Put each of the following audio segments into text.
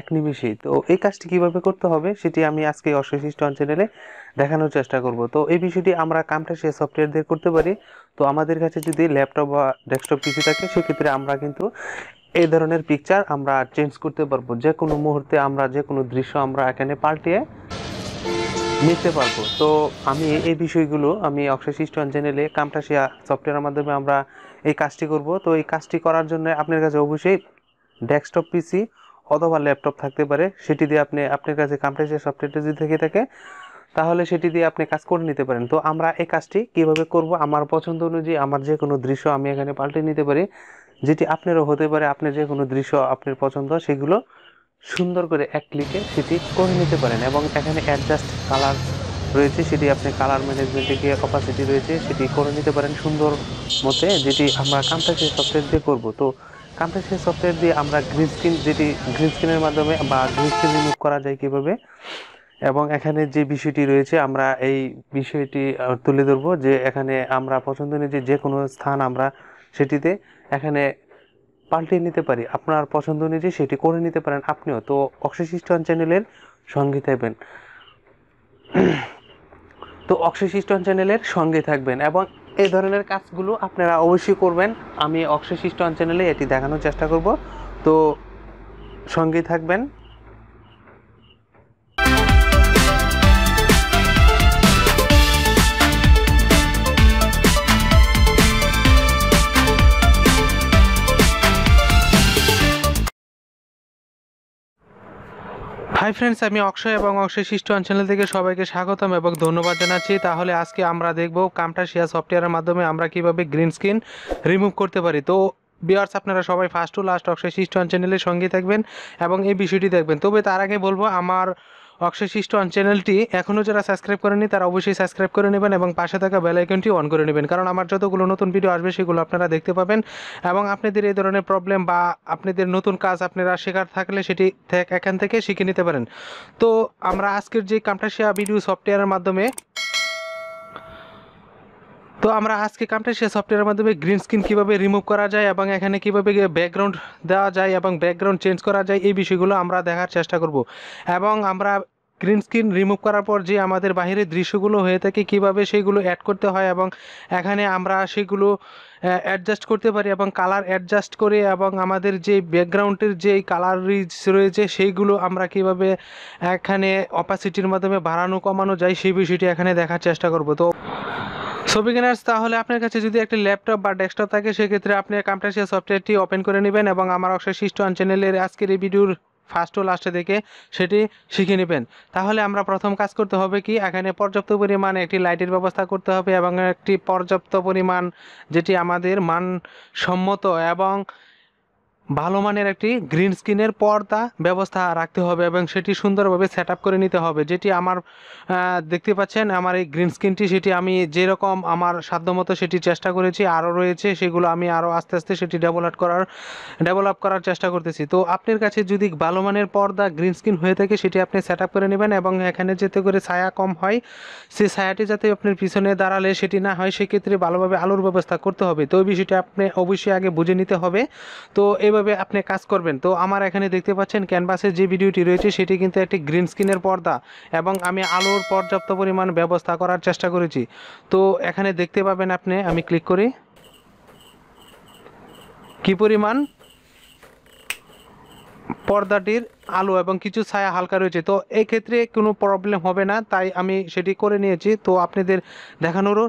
এক নিমিষেই তো এই কাজটি কিভাবে করতে হবে সেটি আমি আজকে অশিষ্টন চ্যানেলে দেখানোর চেষ্টা করব তো এই বিষয়টি আমরা কামটাশিয়া সফটওয়্যার দিয়ে করতে পারি তো আমাদের কাছে যদি ল্যাপটপ বা ডেস্কটপ কিছু থাকে সেক্ষেত্রে আমরা কিন্তু এই ধরনের পিকচার আমরা চেঞ্জ করতে পারবো যে কোনো মুহূর্তে আমরা যে কোনো দৃশ্য আমরা এখানে পাল্টিয়ে নিতে পারবো তো আমি এই বিষয়গুলো আমি অক্সিস্টন চ্যানেলে কামটাশিয়া সফটওয়্যারের মাধ্যমে আমরা এই কাজটি করব তো এই কাজটি করার জন্য আপনার কাছে অবশ্যই ডেস্কটপ পিসি অথবা ল্যাপটপ থাকতে পারে সেটি দিয়ে আপনি আপনার কাছে কম্পিউটার সফটওয়্যারটি যদি থেকে থাকে তাহলে সেটি দিয়ে আপনি কাজ করে নিতে পারেন তো আমরা এই কাজটি কিভাবে করব আমার পছন্দ অনুযায়ী আমার যে কোনো দৃশ্য আমি এখানে পাল্টে নিতে পারি যেটি আপনারও হতে পারে আপনার যে কোনো দৃশ্য আপনার পছন্দ সেগুলো সুন্দর করে এক ক্লিকে সেটি করে নিতে পারেন এবং এখানে অ্যাডজাস্ট কালার রয়েছে সেটি আপনি কালার ম্যানেজমেন্টে গিয়ে অপাসিটি রয়েছে সেটি করে নিতে পারেন সুন্দর মতে যেটি আমরা কাম্পাসের সফটওয়্যার দিয়ে করব তো কাম্পাস সফটওয়্যার দিয়ে আমরা গ্রিন স্ক্রিন যেটি গ্রিন স্ক্রিনের মাধ্যমে বা গ্রিন স্ক্রিন রিমুভ করা যায় কীভাবে এবং এখানে যে বিষয়টি রয়েছে আমরা এই বিষয়টি তুলে ধরবো যে এখানে আমরা পছন্দ নিয়ে যে কোনো স্থান আমরা সেটিতে এখানে পাল্টিয়ে নিতে পারি আপনার পছন্দ অনুযায়ী সেটি করে নিতে পারেন আপনিও তো অক্সিসিস্টন চ্যানেলের সঙ্গে থাকবেন তো অক্সিসিস্টন চ্যানেলের সঙ্গে থাকবেন এবং এই ধরনের কাজগুলো আপনারা অবশ্যই করবেন আমি অক্ষয় শিষ্টন চ্যানেলে এটি দেখানোর চেষ্টা করব তো সঙ্গে থাকবেন হাই ফ্রেন্ডস আমি অক্ষয় এবং অক্ষয় শিষ্ট চ্যানেল থেকে সবাইকে স্বাগতম এবং ধন্যবাদ জানাচ্ছি তাহলে আজকে আমরা দেখব শেয়ার সফটওয়্যারের মাধ্যমে আমরা কিভাবে গ্রিন স্ক্রিন রিমুভ করতে পারি তো বিয়ার্স আপনারা সবাই ফার্স্ট টু লাস্ট অক্ষয় শিষ্ট অঞ্চলের সঙ্গে থাকবেন এবং এই বিষয়টি দেখবেন তবে তার আগে বলবো আমার অক্ষশিষ্ট অন চ্যানেলটি এখনও যারা সাবস্ক্রাইব করেনি তারা অবশ্যই সাবস্ক্রাইব করে নেবেন এবং পাশে থাকা বেল আইকনটি অন করে নেবেন কারণ আমার যতগুলো নতুন ভিডিও আসবে সেগুলো আপনারা দেখতে পাবেন এবং আপনাদের এই ধরনের প্রবলেম বা আপনাদের নতুন কাজ আপনারা শেখার থাকলে সেটি এখান থেকে শিখে নিতে পারেন তো আমরা আজকের যে কামটাশিয়া ভিডিও সফটওয়্যারের মাধ্যমে তো আমরা আজকে কামটা সে সফটওয়্যারের মাধ্যমে গ্রিন স্ক্রিন কীভাবে রিমুভ করা যায় এবং এখানে কীভাবে ব্যাকগ্রাউন্ড দেওয়া যায় এবং ব্যাকগ্রাউন্ড চেঞ্জ করা যায় এই বিষয়গুলো আমরা দেখার চেষ্টা করব এবং আমরা গ্রিন স্ক্রিন রিমুভ করার পর যে আমাদের বাহিরের দৃশ্যগুলো হয়ে থাকে কিভাবে সেইগুলো অ্যাড করতে হয় এবং এখানে আমরা সেগুলো অ্যাডজাস্ট করতে পারি এবং কালার অ্যাডজাস্ট করে এবং আমাদের যে ব্যাকগ্রাউন্ডের যে কালার রয়েছে সেইগুলো আমরা কিভাবে এখানে অপাসিটির মাধ্যমে বাড়ানো কমানো যায় সেই বিষয়টি এখানে দেখার চেষ্টা করব তো সো বিগিনার্স তাহলে আপনার কাছে যদি একটি ল্যাপটপ বা ডেস্কটপ থাকে সেক্ষেত্রে আপনি কাম্পটাসিয়া সফটওয়্যারটি ওপেন করে নেবেন এবং আমার অক্ষয় শিষ্ট চ্যানেলের আজকের এই ভিডিওর ফার্স্ট ও লাস্টে দেখে সেটি শিখে নেবেন তাহলে আমরা প্রথম কাজ করতে হবে কি এখানে পর্যাপ্ত পরিমাণ একটি লাইটের ব্যবস্থা করতে হবে এবং একটি পর্যাপ্ত পরিমাণ যেটি আমাদের মানসম্মত এবং ভালো মানের একটি গ্রিন স্ক্রিনের পর্দা ব্যবস্থা রাখতে হবে এবং সেটি সুন্দরভাবে সেট করে নিতে হবে যেটি আমার দেখতে পাচ্ছেন আমার এই গ্রিন স্ক্রিনটি সেটি আমি যেরকম আমার সাধ্যমতো সেটি চেষ্টা করেছি আরও রয়েছে সেগুলো আমি আরও আস্তে আস্তে সেটি ডেভেলপ করার ডেভেলপ করার চেষ্টা করতেছি তো আপনার কাছে যদি ভালো মানের পর্দা গ্রিন স্ক্রিন হয়ে থাকে সেটি আপনি সেট করে নেবেন এবং এখানে যেতে করে ছায়া কম হয় সেই ছায়াটি যাতে আপনার পিছনে দাঁড়ালে সেটি না হয় সেক্ষেত্রে ভালোভাবে আলোর ব্যবস্থা করতে হবে তো ওই বিষয়টি আপনি অবশ্যই আগে বুঝে নিতে হবে তো এবার কিভাবে আপনি কাজ করবেন তো আমার এখানে দেখতে পাচ্ছেন ক্যানভাসে যে ভিডিওটি রয়েছে সেটি কিন্তু একটি গ্রিন স্ক্রিনের পর্দা এবং আমি আলোর পর্যাপ্ত পরিমাণ ব্যবস্থা করার চেষ্টা করেছি তো এখানে দেখতে পাবেন আপনি আমি ক্লিক করি কি পরিমাণ পর্দাটির আলো এবং কিছু ছায়া হালকা রয়েছে তো এই ক্ষেত্রে কোনো প্রবলেম হবে না তাই আমি সেটি করে নিয়েছি তো আপনাদের দেখানোরও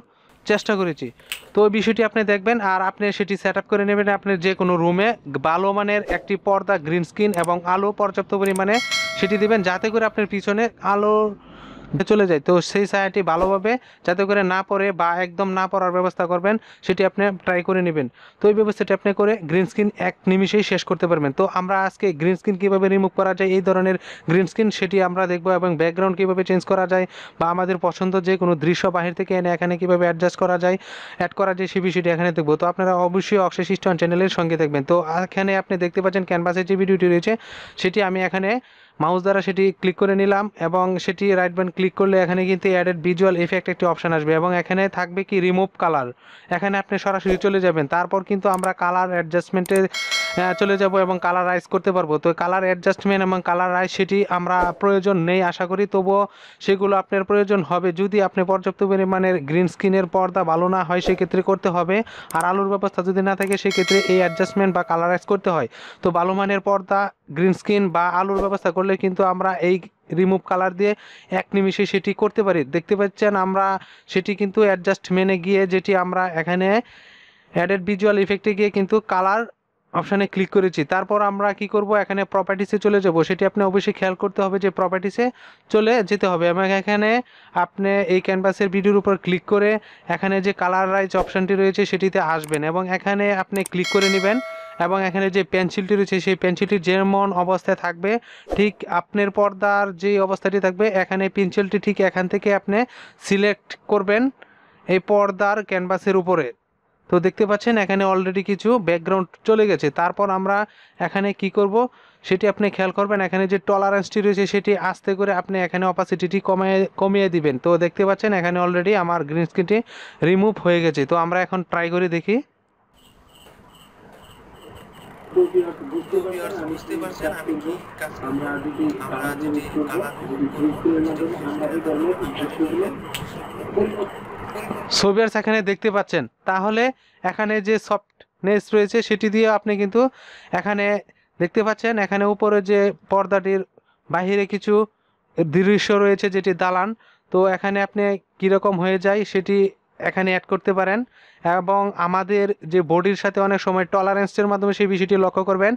চেষ্টা করেছি তো ওই বিষয়টি আপনি দেখবেন আর আপনি সেটি সেট করে নেবেন আপনার যে কোনো রুমে ভালো মানের একটি পর্দা গ্রিন স্ক্রিন এবং আলো পর্যাপ্ত পরিমাণে সেটি দিবেন যাতে করে আপনার পিছনে আলোর চলে যায় তো সেই ছায়াটি ভালোভাবে যাতে করে না পড়ে বা একদম না পড়ার ব্যবস্থা করবেন সেটি আপনি ট্রাই করে নেবেন তো এই ব্যবস্থাটি আপনি করে গ্রিন স্ক্রিন এক নিমিশেই শেষ করতে পারবেন তো আমরা আজকে গ্রিন স্ক্রিন কীভাবে রিমুভ করা যায় এই ধরনের গ্রিন স্ক্রিন সেটি আমরা দেখব এবং ব্যাকগ্রাউন্ড কীভাবে চেঞ্জ করা যায় বা আমাদের পছন্দ যে কোনো দৃশ্য বাহির থেকে এনে এখানে কীভাবে অ্যাডজাস্ট করা যায় অ্যাড করা যায় সে বিষয়টি এখানে দেখবো তো আপনারা অবশ্যই অক্সে সিস্টেম চ্যানেলের সঙ্গে দেখবেন তো এখানে আপনি দেখতে পাচ্ছেন ক্যানভাসের যে ভিডিওটি রয়েছে সেটি আমি এখানে মাউস দ্বারা সেটি ক্লিক করে নিলাম এবং সেটি রাইট বান ক্লিক করলে এখানে কিন্তু অ্যাডেড ভিজুয়াল ইফেক্ট একটি অপশান আসবে এবং এখানে থাকবে কি রিমুভ কালার এখানে আপনি সরাসরি চলে যাবেন তারপর কিন্তু আমরা কালার অ্যাডজাস্টমেন্টের চলে যাব এবং কালার রাইজ করতে পারবো তো কালার অ্যাডজাস্টমেন্ট এবং কালার রাইস সেটি আমরা প্রয়োজন নেই আশা করি তবুও সেগুলো আপনার প্রয়োজন হবে যদি আপনি পর্যাপ্ত পরিমাণের গ্রিন স্ক্রিনের পর্দা ভালো না হয় সেক্ষেত্রে করতে হবে আর আলোর ব্যবস্থা যদি না থাকে সেক্ষেত্রে এই অ্যাডজাস্টমেন্ট বা কালার রাইস করতে হয় তো ভালো মানের পর্দা গ্রিন স্ক্রিন বা আলোর ব্যবস্থা করলে কিন্তু আমরা এই রিমুভ কালার দিয়ে এক নিমিষে সেটি করতে পারি দেখতে পাচ্ছেন আমরা সেটি কিন্তু অ্যাডজাস্টমেন্টে গিয়ে যেটি আমরা এখানে অ্যাডেড ভিজুয়াল ইফেক্টে গিয়ে কিন্তু কালার অপশানে ক্লিক করেছি তারপর আমরা কি করব এখানে প্রপার্টিসে চলে যাব সেটি আপনি অবশ্যই খেয়াল করতে হবে যে প্রপার্টিসে চলে যেতে হবে এবং এখানে আপনি এই ক্যানভাসের ভিডিওর উপর ক্লিক করে এখানে যে কালার রাইজ অপশানটি রয়েছে সেটিতে আসবেন এবং এখানে আপনি ক্লিক করে নেবেন এবং এখানে যে পেন্সিলটি রয়েছে সেই পেন্সিলটি যেমন অবস্থায় থাকবে ঠিক আপনার পর্দার যে অবস্থাটি থাকবে এখানে পেন্সিলটি ঠিক এখান থেকে আপনি সিলেক্ট করবেন এই পর্দার ক্যানভাসের উপরে তো দেখতে পাচ্ছেন এখানে অলরেডি কিছু ব্যাকগ্রাউন্ড চলে গেছে তারপর আমরা এখানে কি করব সেটি আপনি খেয়াল করবেন এখানে যে টলারেন্সটি রয়েছে সেটি আস্তে করে আপনি এখানে অপাসিটিটি কমিয়ে কমিয়ে দিবেন তো দেখতে পাচ্ছেন এখানে অলরেডি আমার গ্রিন স্ক্রিনটি রিমুভ হয়ে গেছে তো আমরা এখন ট্রাই করে দেখি আমরা সোভিয়ার্স এখানে দেখতে পাচ্ছেন তাহলে এখানে যে সফটনেস রয়েছে সেটি দিয়ে আপনি কিন্তু এখানে দেখতে পাচ্ছেন এখানে উপরে যে পর্দাটির বাহিরে কিছু দৃশ্য রয়েছে যেটি দালান তো এখানে আপনি কীরকম হয়ে যায় সেটি এখানে অ্যাড করতে পারেন এবং আমাদের যে বডির সাথে অনেক সময় টলারেন্সের মাধ্যমে সেই বিষয়টি লক্ষ্য করবেন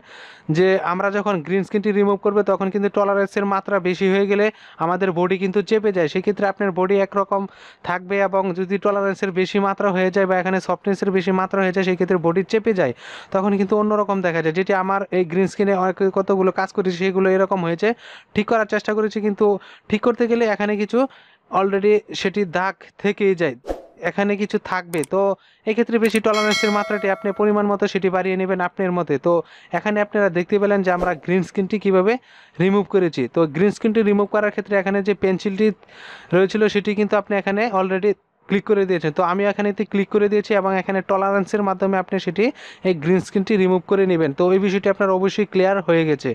যে আমরা যখন গ্রিন স্ক্রিনটি রিমুভ করবে তখন কিন্তু টলারেন্সের মাত্রা বেশি হয়ে গেলে আমাদের বডি কিন্তু চেপে যায় সেক্ষেত্রে আপনার বডি একরকম থাকবে এবং যদি টলারেন্সের বেশি মাত্রা হয়ে যায় বা এখানে সফটনেসের বেশি মাত্রা হয়ে যায় সেক্ষেত্রে বডি চেপে যায় তখন কিন্তু অন্যরকম দেখা যায় যেটি আমার এই গ্রিন স্ক্রিনে অনেক কতগুলো কাজ করেছে সেগুলো এরকম হয়েছে ঠিক করার চেষ্টা করেছি কিন্তু ঠিক করতে গেলে এখানে কিছু অলরেডি সেটি দাগ থেকেই যায় এখানে কিছু থাকবে তো এক্ষেত্রে বেশি টলারেন্সের মাত্রাটি আপনি পরিমাণ মতো সেটি বাড়িয়ে নেবেন আপনার মতে তো এখানে আপনারা দেখতে পেলেন যে আমরা গ্রিন স্ক্রিনটি কীভাবে রিমুভ করেছি তো গ্রিন স্ক্রিনটি রিমুভ করার ক্ষেত্রে এখানে যে পেন্সিলটি রয়েছিল সেটি কিন্তু আপনি এখানে অলরেডি ক্লিক করে দিয়েছেন তো আমি এখানে ক্লিক করে দিয়েছি এবং এখানে টলারেন্সের মাধ্যমে আপনি সেটি এই গ্রিন স্ক্রিনটি রিমুভ করে নেবেন তো এই বিষয়টি আপনার অবশ্যই ক্লিয়ার হয়ে গেছে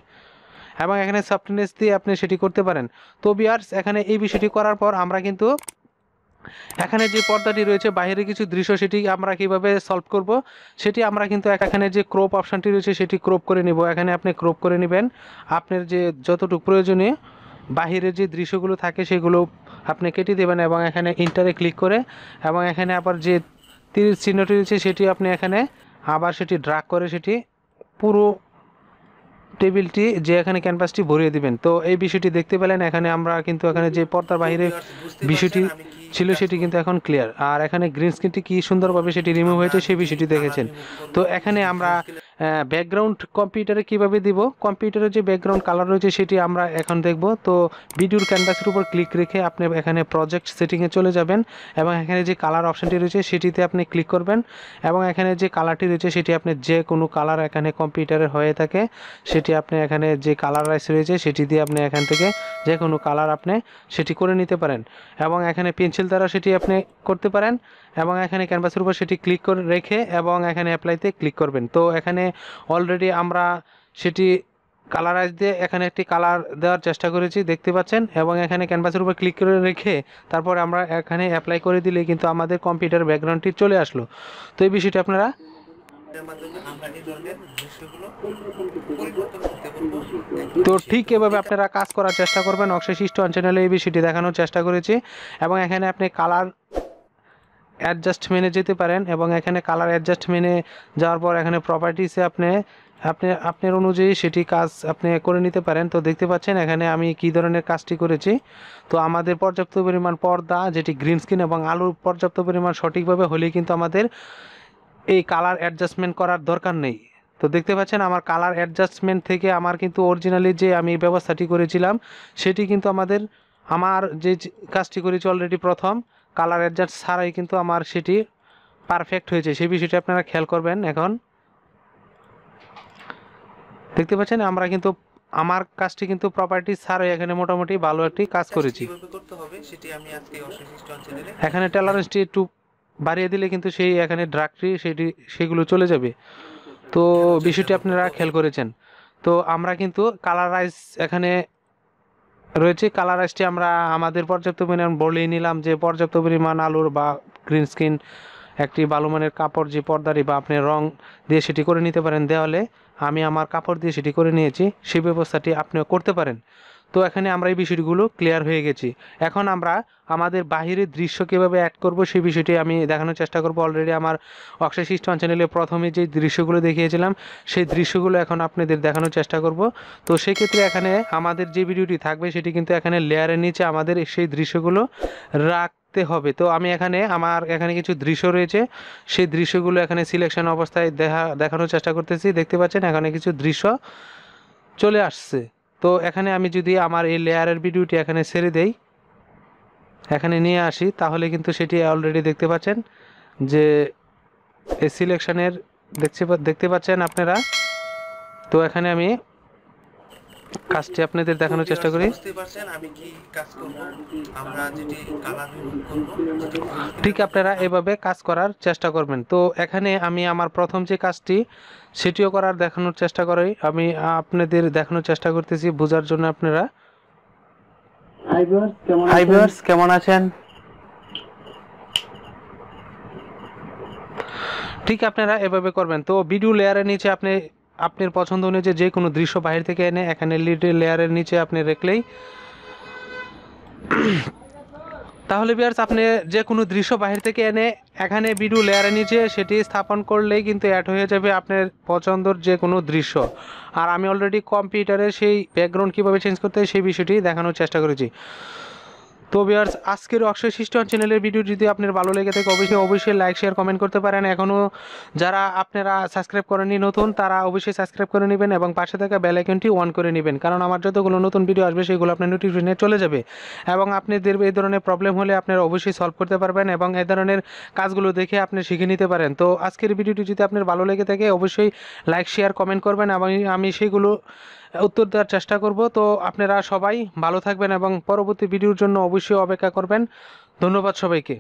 এবং এখানে সফটনেস দিয়ে আপনি সেটি করতে পারেন তো বিয়ার্স এখানে এই বিষয়টি করার পর আমরা কিন্তু এখানে যে পর্দাটি রয়েছে বাইরে কিছু দৃশ্য সেটি আমরা কিভাবে সলভ করব সেটি আমরা কিন্তু এখানে যে ক্রপ অপশানটি রয়েছে সেটি ক্রপ করে নিব এখানে আপনি ক্রপ করে নেবেন আপনার যে যতটুকু প্রয়োজনে বাহিরের যে দৃশ্যগুলো থাকে সেগুলো আপনি কেটে দেবেন এবং এখানে ইন্টারে ক্লিক করে এবং এখানে আবার যে তীর চিহ্নটি রয়েছে সেটি আপনি এখানে আবার সেটি ড্রাগ করে সেটি পুরো টেবিলটি যে এখানে ক্যানভাসটি ভরিয়ে দিবেন তো এই বিষয়টি দেখতে পেলেন এখানে আমরা কিন্তু এখানে যে পর্দার বাহিরে বিষয়টি ছিল সেটি কিন্তু এখন ক্লিয়ার আর এখানে গ্রিন স্ক্রিনটি কি সুন্দরভাবে সেটি রিমুভ হয়েছে সেই বিষয়টি দেখেছেন তো এখানে আমরা ব্যাকগ্রাউন্ড কম্পিউটারে কিভাবে দিব কম্পিউটারে যে ব্যাকগ্রাউন্ড কালার রয়েছে সেটি আমরা এখন দেখব তো ভিডিওর ক্যানভাসের উপর ক্লিক রেখে আপনি এখানে প্রজেক্ট সেটিংয়ে চলে যাবেন এবং এখানে যে কালার অপশানটি রয়েছে সেটিতে আপনি ক্লিক করবেন এবং এখানে যে কালারটি রয়েছে সেটি আপনি যে কোনো কালার এখানে কম্পিউটারে হয়ে থাকে সেটি আপনি এখানে যে কালার রাইস রয়েছে সেটি দিয়ে আপনি এখান থেকে যে কোনো কালার আপনি সেটি করে নিতে পারেন এবং এখানে পেন্সিল দ্বারা সেটি আপনি করতে পারেন এবং এখানে ক্যানভাসের উপর সেটি ক্লিক করে রেখে এবং এখানে অ্যাপ্লাইতে ক্লিক করবেন তো এখানে অলরেডি আমরা সেটি কালারাইজ দিয়ে এখানে একটি কালার দেওয়ার চেষ্টা করেছি দেখতে পাচ্ছেন এবং এখানে ক্যানভাসের উপর ক্লিক করে রেখে তারপর আমরা এখানে অ্যাপ্লাই করে দিলে কিন্তু আমাদের কম্পিউটার ব্যাকগ্রাউন্ডটি চলে আসলো তো এই বিষয়টি আপনারা তো ঠিক এভাবে আপনারা কাজ করার চেষ্টা করবেন অক্সিস অঞ্চলে এই বিষয়টি দেখানোর চেষ্টা করেছি এবং এখানে আপনি কালার অ্যাডজাস্ট মেনে যেতে পারেন এবং এখানে কালার অ্যাডজাস্ট মেনে যাওয়ার পর এখানে প্রপার্টিসে আপনি আপনি আপনার অনুযায়ী সেটি কাজ আপনি করে নিতে পারেন তো দেখতে পাচ্ছেন এখানে আমি কি ধরনের কাজটি করেছি তো আমাদের পর্যাপ্ত পরিমাণ পর্দা যেটি গ্রিন স্ক্রিন এবং আলু পর্যাপ্ত পরিমাণ সঠিকভাবে হলে কিন্তু আমাদের এই কালার অ্যাডজাস্টমেন্ট করার দরকার নেই তো দেখতে পাচ্ছেন আমার কালার অ্যাডজাস্টমেন্ট থেকে আমার কিন্তু অরিজিনালি যে আমি ব্যবস্থাটি করেছিলাম সেটি কিন্তু আমাদের আমার যে কাজটি করেছি অলরেডি প্রথম কালার অ্যাডজাস্ট ছাড়াই কিন্তু আমার সেটি পারফেক্ট হয়েছে সেই বিষয়টি আপনারা খেয়াল করবেন এখন দেখতে পাচ্ছেন আমরা কিন্তু আমার কাজটি কিন্তু প্রপার্টি ছাড়াই এখানে মোটামুটি ভালো একটি কাজ করেছি এখানে ট্যালারেন্সটি একটু বাড়িয়ে দিলে কিন্তু সেই এখানে ড্রাগটি সেটি সেগুলো চলে যাবে তো বিষয়টি আপনারা খেয়াল করেছেন তো আমরা কিন্তু কালারাইজ এখানে রয়েছে কালার রাইসটি আমরা আমাদের পর্যাপ্ত পরিমাণ বলেই নিলাম যে পর্যাপ্ত পরিমাণ আলুর বা গ্রিন স্ক্রিন একটি ভালো মানের কাপড় যে পর্দারি বা আপনি রং দিয়ে সেটি করে নিতে পারেন দেওয়ালে আমি আমার কাপড় দিয়ে সেটি করে নিয়েছি সেই ব্যবস্থাটি আপনিও করতে পারেন তো এখানে আমরা এই বিষয়গুলো ক্লিয়ার হয়ে গেছি এখন আমরা আমাদের বাহিরের দৃশ্য কীভাবে অ্যাড করব সেই বিষয়টি আমি দেখানোর চেষ্টা করব অলরেডি আমার অক্ষয় সিস্টম চ্যানেলে প্রথমে যে দৃশ্যগুলো দেখিয়েছিলাম সেই দৃশ্যগুলো এখন আপনাদের দেখানোর চেষ্টা করব তো সেক্ষেত্রে এখানে আমাদের যে ভিডিওটি থাকবে সেটি কিন্তু এখানে লেয়ারের নিচে আমাদের সেই দৃশ্যগুলো রাখ রাখতে হবে তো আমি এখানে আমার এখানে কিছু দৃশ্য রয়েছে সেই দৃশ্যগুলো এখানে সিলেকশন অবস্থায় দেখা দেখানোর চেষ্টা করতেছি দেখতে পাচ্ছেন এখানে কিছু দৃশ্য চলে আসছে তো এখানে আমি যদি আমার এই লেয়ারের ভিডিওটি এখানে ছেড়ে দেই এখানে নিয়ে আসি তাহলে কিন্তু সেটি অলরেডি দেখতে পাচ্ছেন যে এই সিলেকশানের দেখছে দেখতে পাচ্ছেন আপনারা তো এখানে আমি কাজটি আপনাদের দেখানোর চেষ্টা করি ঠিক আপনারা এভাবে কাজ করার চেষ্টা করবেন তো এখানে আমি আমার প্রথম যে কাজটি সেটিও করার দেখানোর চেষ্টা করি আমি আপনাদের দেখানোর চেষ্টা করতেছি বোঝার জন্য আপনারা কেমন আছেন ঠিক আপনারা এভাবে করবেন তো ভিডিও লেয়ারের নিচে আপনি আপনার পছন্দ অনুযায়ী যে কোনো দৃশ্য বাহির থেকে এনে এখানে লিড লেয়ারের নিচে আপনি রেখলেই তাহলে বিয়ার্স আপনি যে কোনো দৃশ্য বাহির থেকে এনে এখানে ভিডিও লেয়ারের নিচে সেটি স্থাপন করলেই কিন্তু অ্যাড হয়ে যাবে আপনার পছন্দর যে কোনো দৃশ্য আর আমি অলরেডি কম্পিউটারে সেই ব্যাকগ্রাউন্ড কীভাবে চেঞ্জ করতে সেই বিষয়টি দেখানোর চেষ্টা করেছি তো বিয়ার্স আজকের অক্ষয় সিস্টন চ্যানেলের ভিডিও যদি আপনার ভালো লেগে থাকে অবশ্যই অবশ্যই লাইক শেয়ার কমেন্ট করতে পারেন এখনও যারা আপনারা সাবস্ক্রাইব করেননি নতুন তারা অবশ্যই সাবস্ক্রাইব করে নেবেন এবং পাশে থাকা বেল আইকনটি অন করে নেবেন কারণ আমার যতগুলো নতুন ভিডিও আসবে সেগুলো আপনার নোটিফিকেশনে চলে যাবে এবং আপনাদের এই ধরনের প্রবলেম হলে আপনারা অবশ্যই সলভ করতে পারবেন এবং এই ধরনের কাজগুলো দেখে আপনি শিখে নিতে পারেন তো আজকের ভিডিওটি যদি আপনার ভালো লেগে থাকে অবশ্যই লাইক শেয়ার কমেন্ট করবেন এবং আমি সেইগুলো উত্তর দেওয়ার চেষ্টা করব তো আপনারা সবাই ভালো থাকবেন এবং পরবর্তী ভিডিওর জন্য অবশ্যই অপেক্ষা করবেন ধন্যবাদ সবাইকে